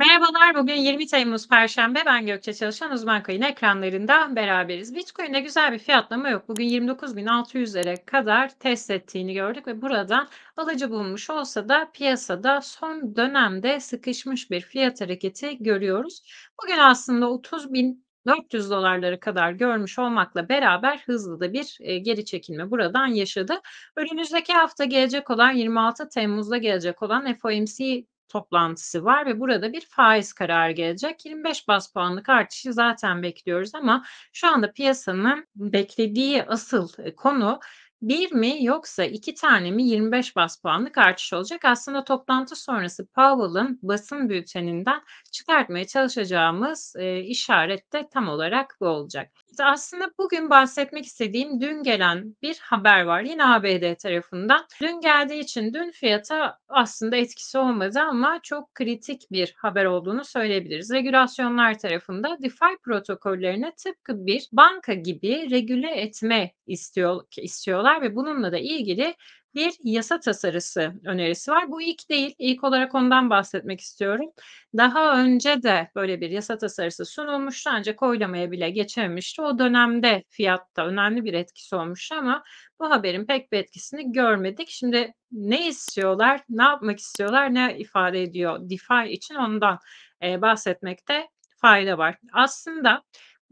Merhabalar, bugün 20 Temmuz Perşembe. Ben Gökçe Çalışan Uzman Kayın ekranlarında beraberiz. Bitcoin'de güzel bir fiyatlama yok. Bugün 29.600 29.600'lere kadar test ettiğini gördük ve buradan alıcı bulmuş olsa da piyasada son dönemde sıkışmış bir fiyat hareketi görüyoruz. Bugün aslında 30.400 400 dolarlara kadar görmüş olmakla beraber hızlı da bir e, geri çekilme buradan yaşadı. Önümüzdeki hafta gelecek olan 26 Temmuz'da gelecek olan FOMC toplantısı var ve burada bir faiz kararı gelecek. 25 bas puanlık artışı zaten bekliyoruz ama şu anda piyasanın beklediği asıl e, konu bir mi yoksa iki tane mi 25 bas puanlık artış olacak? Aslında toplantı sonrası Powell'ın basın bülteninden çıkartmaya çalışacağımız e, işaret de tam olarak bu olacak. Aslında bugün bahsetmek istediğim dün gelen bir haber var yine ABD tarafından. Dün geldiği için dün fiyata aslında etkisi olmadı ama çok kritik bir haber olduğunu söyleyebiliriz. Regülasyonlar tarafında DeFi protokollerine tıpkı bir banka gibi regüle etme istiyor, istiyorlar var ve bununla da ilgili bir yasa tasarısı önerisi var. Bu ilk değil. İlk olarak ondan bahsetmek istiyorum. Daha önce de böyle bir yasa tasarısı sunulmuştu ancak oylamaya bile geçememişti. O dönemde fiyatta önemli bir etkisi olmuş ama bu haberin pek bir etkisini görmedik. Şimdi ne istiyorlar, ne yapmak istiyorlar, ne ifade ediyor DeFi için ondan bahsetmekte fayda var. Aslında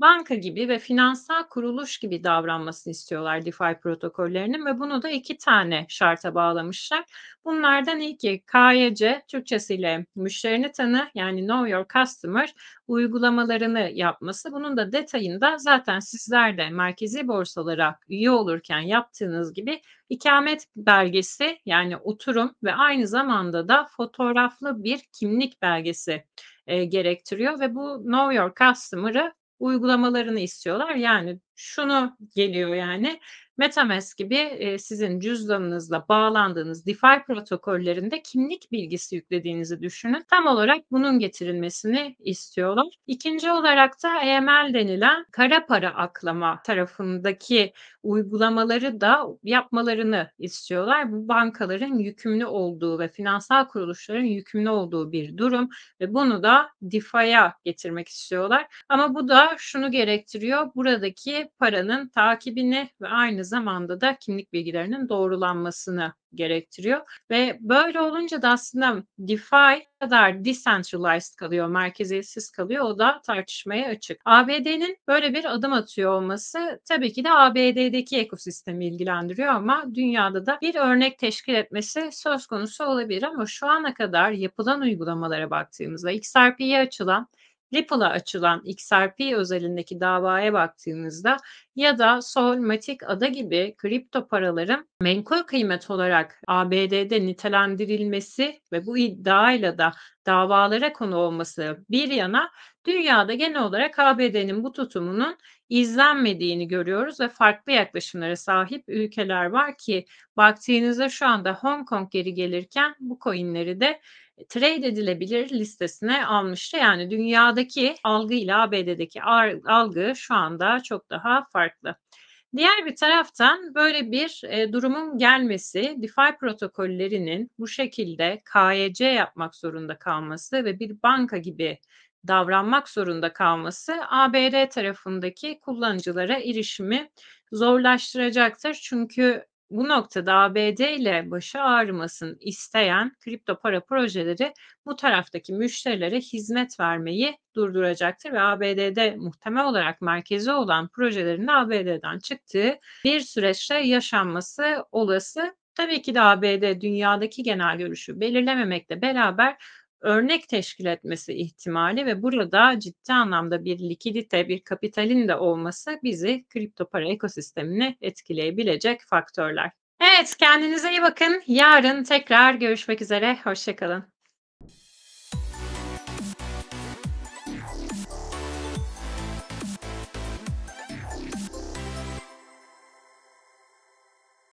banka gibi ve finansal kuruluş gibi davranmasını istiyorlar DeFi protokollerinin ve bunu da iki tane şarta bağlamışlar. Bunlardan ilki KYC Türkçesiyle müşterini tanı yani Know Your Customer uygulamalarını yapması. Bunun da detayında zaten sizler de merkezi borsalara üye olurken yaptığınız gibi ikamet belgesi yani oturum ve aynı zamanda da fotoğraflı bir kimlik belgesi e, gerektiriyor ve bu Know Your Customer'ı uygulamalarını istiyorlar. Yani şunu geliyor yani MetaMask gibi e, sizin cüzdanınızla bağlandığınız DeFi protokollerinde kimlik bilgisi yüklediğinizi düşünün. Tam olarak bunun getirilmesini istiyorlar. İkinci olarak da EML denilen kara para aklama tarafındaki uygulamaları da yapmalarını istiyorlar. Bu bankaların yükümlü olduğu ve finansal kuruluşların yükümlü olduğu bir durum ve bunu da DeFi'ye getirmek istiyorlar. Ama bu da şunu gerektiriyor. Buradaki paranın takibini ve aynı zamanda da kimlik bilgilerinin doğrulanmasını gerektiriyor. Ve böyle olunca da aslında DeFi kadar decentralized kalıyor, merkeziyetsiz kalıyor. O da tartışmaya açık. ABD'nin böyle bir adım atıyor olması tabii ki de ABD'deki ekosistemi ilgilendiriyor ama dünyada da bir örnek teşkil etmesi söz konusu olabilir ama şu ana kadar yapılan uygulamalara baktığımızda XRP'ye açılan Ripple'a açılan XRP özelindeki davaya baktığınızda ya da Solmatic ada gibi kripto paraların menkul kıymet olarak ABD'de nitelendirilmesi ve bu iddiayla da davalara konu olması bir yana dünyada genel olarak ABD'nin bu tutumunun izlenmediğini görüyoruz ve farklı yaklaşımlara sahip ülkeler var ki baktığınızda şu anda Hong Kong geri gelirken bu coinleri de trade edilebilir listesine almıştı. Yani dünyadaki algı ile ABD'deki algı şu anda çok daha farklı. Diğer bir taraftan böyle bir e, durumun gelmesi, DeFi protokollerinin bu şekilde KYC yapmak zorunda kalması ve bir banka gibi davranmak zorunda kalması ABD tarafındaki kullanıcılara erişimi zorlaştıracaktır. Çünkü bu noktada ABD ile başı ağrımasın isteyen kripto para projeleri bu taraftaki müşterilere hizmet vermeyi durduracaktır ve ABD'de muhtemel olarak merkezi olan projelerin ABD'den çıktığı bir süreçte yaşanması olası. Tabii ki de ABD dünyadaki genel görüşü belirlememekle beraber örnek teşkil etmesi ihtimali ve burada ciddi anlamda bir likidite, bir kapitalin de olması bizi kripto para ekosistemini etkileyebilecek faktörler. Evet kendinize iyi bakın. Yarın tekrar görüşmek üzere. Hoşçakalın.